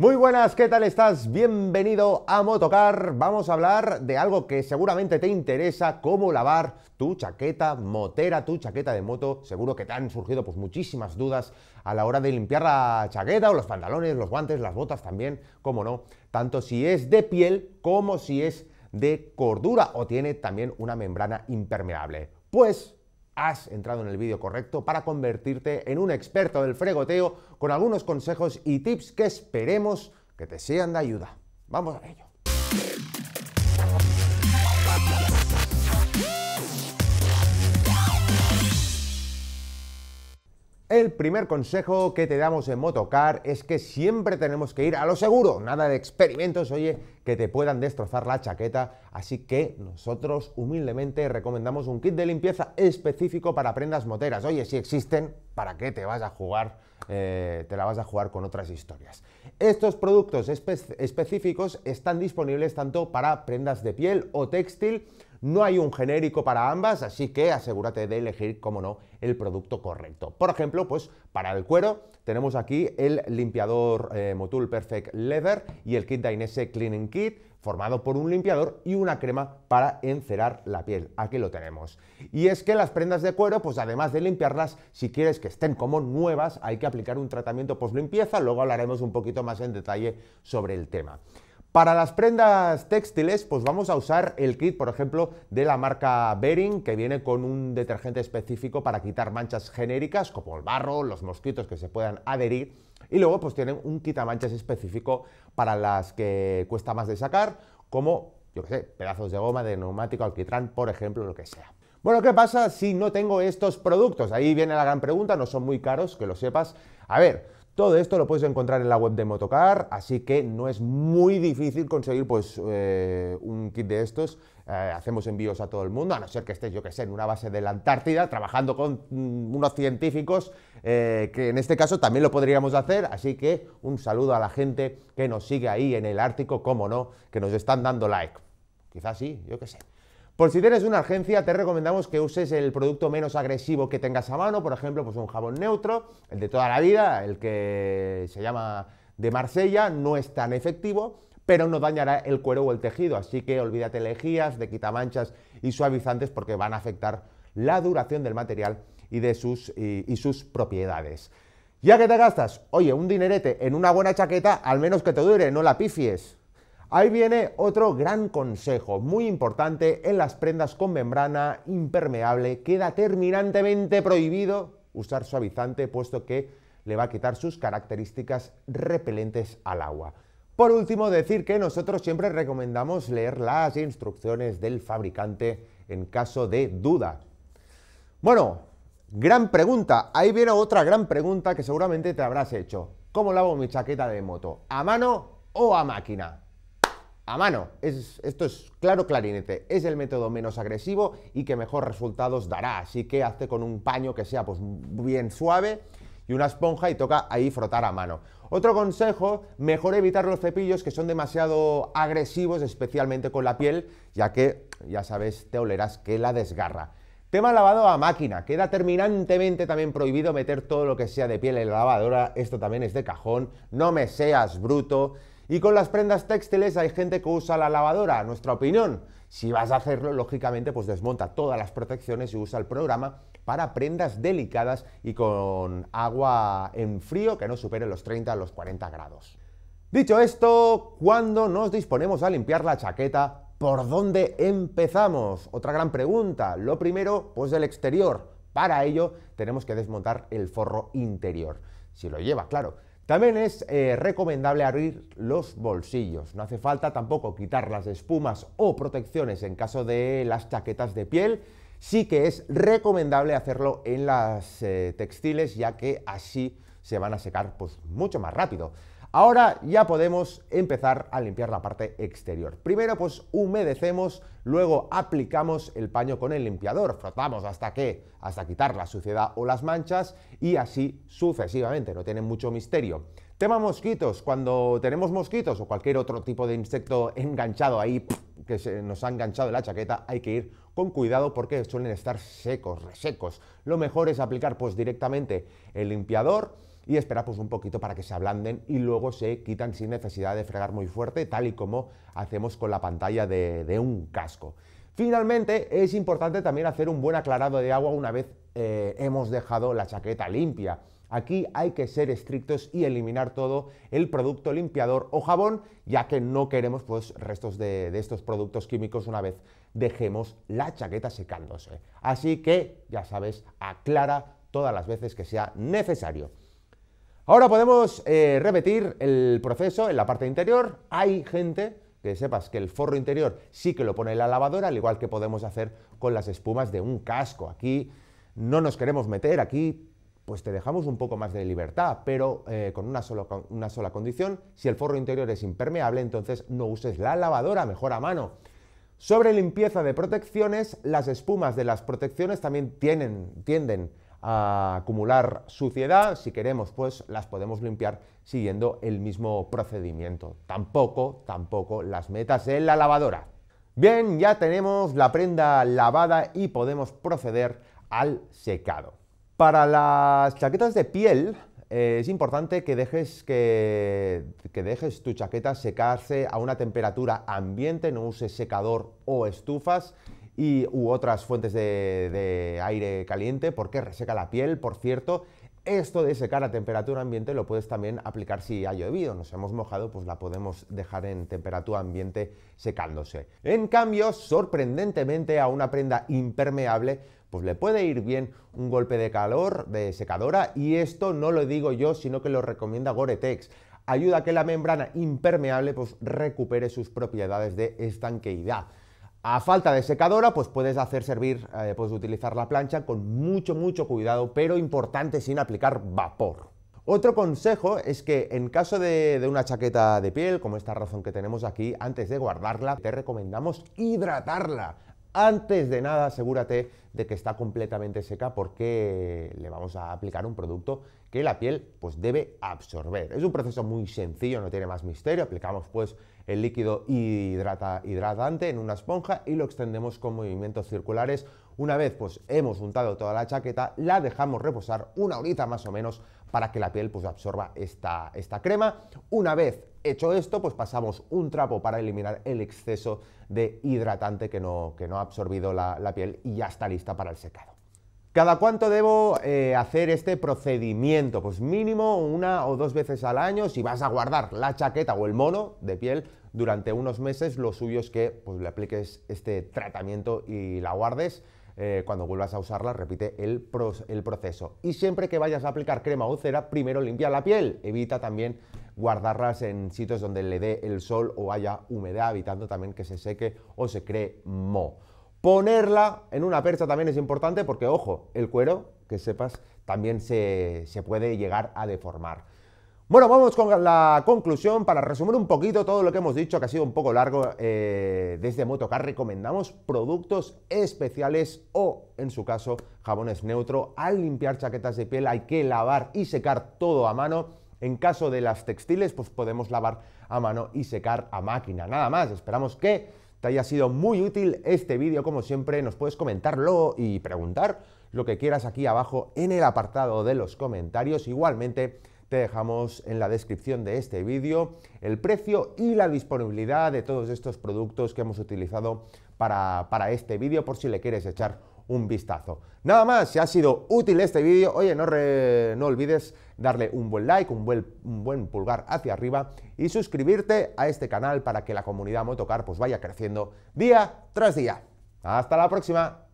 Muy buenas, ¿qué tal estás? Bienvenido a Motocar. Vamos a hablar de algo que seguramente te interesa, cómo lavar tu chaqueta motera, tu chaqueta de moto. Seguro que te han surgido pues muchísimas dudas a la hora de limpiar la chaqueta o los pantalones, los guantes, las botas también, cómo no, tanto si es de piel como si es de cordura o tiene también una membrana impermeable. Pues has entrado en el vídeo correcto para convertirte en un experto del fregoteo con algunos consejos y tips que esperemos que te sean de ayuda. Vamos a ello. El primer consejo que te damos en Motocar es que siempre tenemos que ir a lo seguro, nada de experimentos, oye, que te puedan destrozar la chaqueta, así que nosotros humildemente recomendamos un kit de limpieza específico para prendas moteras. Oye, si existen, ¿para qué te vas a jugar? Eh, te la vas a jugar con otras historias. Estos productos específicos están disponibles tanto para prendas de piel o textil, no hay un genérico para ambas, así que asegúrate de elegir, como no, el producto correcto. Por ejemplo, pues para el cuero tenemos aquí el limpiador eh, Motul Perfect Leather y el kit Dainese Cleaning Kit formado por un limpiador y una crema para encerar la piel. Aquí lo tenemos. Y es que las prendas de cuero, pues además de limpiarlas, si quieres que estén como nuevas, hay que aplicar un tratamiento post limpieza. Luego hablaremos un poquito más en detalle sobre el tema. Para las prendas textiles, pues vamos a usar el kit, por ejemplo, de la marca Bering, que viene con un detergente específico para quitar manchas genéricas, como el barro, los mosquitos que se puedan adherir. Y luego, pues tienen un quitamanchas específico para las que cuesta más de sacar, como, yo qué sé, pedazos de goma, de neumático, alquitrán, por ejemplo, lo que sea. Bueno, ¿qué pasa si no tengo estos productos? Ahí viene la gran pregunta, no son muy caros, que lo sepas. A ver, todo esto lo puedes encontrar en la web de Motocar, así que no es muy difícil conseguir pues, eh, un kit de estos. Eh, hacemos envíos a todo el mundo, a no ser que estés, yo que sé, en una base de la Antártida, trabajando con mm, unos científicos, eh, que en este caso también lo podríamos hacer. Así que un saludo a la gente que nos sigue ahí en el Ártico, cómo no, que nos están dando like. Quizás sí, yo que sé. Por si tienes una agencia, te recomendamos que uses el producto menos agresivo que tengas a mano, por ejemplo, pues un jabón neutro, el de toda la vida, el que se llama de Marsella, no es tan efectivo, pero no dañará el cuero o el tejido, así que olvídate lejías, de quitamanchas y suavizantes porque van a afectar la duración del material y de sus, y sus propiedades. Ya que te gastas, oye, un dinerete en una buena chaqueta, al menos que te dure, no la pifies. Ahí viene otro gran consejo muy importante en las prendas con membrana impermeable. Queda terminantemente prohibido usar suavizante puesto que le va a quitar sus características repelentes al agua. Por último, decir que nosotros siempre recomendamos leer las instrucciones del fabricante en caso de duda. Bueno, gran pregunta. Ahí viene otra gran pregunta que seguramente te habrás hecho. ¿Cómo lavo mi chaqueta de moto? ¿A mano o a máquina? a mano. Es, esto es claro clarinete, es el método menos agresivo y que mejor resultados dará. Así que hazte con un paño que sea pues, bien suave y una esponja y toca ahí frotar a mano. Otro consejo, mejor evitar los cepillos que son demasiado agresivos, especialmente con la piel, ya que, ya sabes, te olerás que la desgarra. Tema lavado a máquina. Queda terminantemente también prohibido meter todo lo que sea de piel en la lavadora. Esto también es de cajón. No me seas bruto. Y con las prendas textiles hay gente que usa la lavadora, nuestra opinión. Si vas a hacerlo, lógicamente, pues desmonta todas las protecciones y usa el programa para prendas delicadas y con agua en frío que no supere los 30 a los 40 grados. Dicho esto, ¿cuándo nos disponemos a limpiar la chaqueta, ¿por dónde empezamos? Otra gran pregunta. Lo primero, pues del exterior. Para ello, tenemos que desmontar el forro interior. Si lo lleva, claro. También es eh, recomendable abrir los bolsillos. No hace falta tampoco quitar las espumas o protecciones en caso de las chaquetas de piel. Sí que es recomendable hacerlo en las eh, textiles ya que así se van a secar pues, mucho más rápido. Ahora ya podemos empezar a limpiar la parte exterior. Primero pues humedecemos, luego aplicamos el paño con el limpiador, frotamos hasta que, hasta quitar la suciedad o las manchas y así sucesivamente, no tiene mucho misterio. Tema mosquitos, cuando tenemos mosquitos o cualquier otro tipo de insecto enganchado ahí, que se nos ha enganchado en la chaqueta, hay que ir con cuidado porque suelen estar secos, resecos. Lo mejor es aplicar pues directamente el limpiador, y espera pues un poquito para que se ablanden y luego se quitan sin necesidad de fregar muy fuerte, tal y como hacemos con la pantalla de, un casco. Finalmente, es importante también hacer un buen aclarado de agua una vez eh, hemos dejado la chaqueta limpia. Aquí hay que ser estrictos y eliminar todo el producto limpiador o jabón, ya que no queremos pues, restos de, estos productos químicos una vez dejemos la chaqueta secándose. Así que, ya sabes, aclara todas las veces que sea necesario. Ahora podemos eh, repetir el proceso en la parte interior. Hay gente que sepas que el forro interior sí que lo pone la lavadora, al igual que podemos hacer con las espumas de un casco. Aquí no nos queremos meter, aquí pues te dejamos un poco más de libertad, pero eh, con una, sola condición, si el forro interior es impermeable, entonces no uses la lavadora, mejor a mano. Sobre limpieza de protecciones, las espumas de las protecciones también tienen, tienden a acumular suciedad, si queremos, pues las podemos limpiar siguiendo el mismo procedimiento. Tampoco, tampoco las metas en la lavadora. Bien, ya tenemos la prenda lavada y podemos proceder al secado. Para las chaquetas de piel eh, es importante que dejes, que, que dejes tu chaqueta secarse a una temperatura ambiente, no uses secador o estufas y, u otras fuentes de, aire caliente, porque reseca la piel, por cierto, esto de secar a temperatura ambiente lo puedes también aplicar si ha llovido, nos hemos mojado, pues la podemos dejar en temperatura ambiente secándose. En cambio, sorprendentemente a una prenda impermeable, pues le puede ir bien un golpe de calor de secadora y esto no lo digo yo, sino que lo recomienda Gore-Tex. Ayuda a que la membrana impermeable pues recupere sus propiedades de estanqueidad. A falta de secadora, pues puedes hacer servir, eh, puedes utilizar la plancha con mucho, mucho cuidado, pero importante sin aplicar vapor. Otro consejo es que en caso de, una chaqueta de piel, como esta razón que tenemos aquí, antes de guardarla, te recomendamos hidratarla. Antes de nada, asegúrate de que está completamente seca porque le vamos a aplicar un producto que la piel pues debe absorber. Es un proceso muy sencillo, no tiene más misterio. Aplicamos pues el líquido hidratante en una esponja y lo extendemos con movimientos circulares una vez pues hemos untado toda la chaqueta, la dejamos reposar una horita más o menos para que la piel pues absorba esta, crema. Una vez hecho esto, pues pasamos un trapo para eliminar el exceso de hidratante que no, ha absorbido la, piel y ya está lista para el secado. ¿Cada cuánto debo eh, hacer este procedimiento? Pues mínimo una o dos veces al año. Si vas a guardar la chaqueta o el mono de piel durante unos meses, lo suyo es que pues, le apliques este tratamiento y la guardes. Eh, cuando vuelvas a usarla, repite el, proceso. Y siempre que vayas a aplicar crema o cera, primero limpia la piel. Evita también guardarlas en sitios donde le dé el sol o haya humedad, evitando también que se seque o se cree mo. Ponerla en una percha también es importante porque, ojo, el cuero, que sepas, también se puede llegar a deformar. Bueno, vamos con la conclusión para resumir un poquito todo lo que hemos dicho, que ha sido un poco largo. Eh, desde Motocar recomendamos productos especiales o, en su caso, jabones neutro. Al limpiar chaquetas de piel hay que lavar y secar todo a mano. En caso de las textiles, pues podemos lavar a mano y secar a máquina. Nada más, esperamos que te haya sido muy útil este vídeo. Como siempre, nos puedes comentarlo y preguntar lo que quieras aquí abajo en el apartado de los comentarios. Igualmente, te dejamos en la descripción de este vídeo el precio y la disponibilidad de todos estos productos que hemos utilizado para, este vídeo por si le quieres echar un vistazo. Nada más, si ha sido útil este vídeo, oye, no, olvides darle un buen like, un buen, un buen, pulgar hacia arriba y suscribirte a este canal para que la comunidad Motocar pues, vaya creciendo día tras día. ¡Hasta la próxima!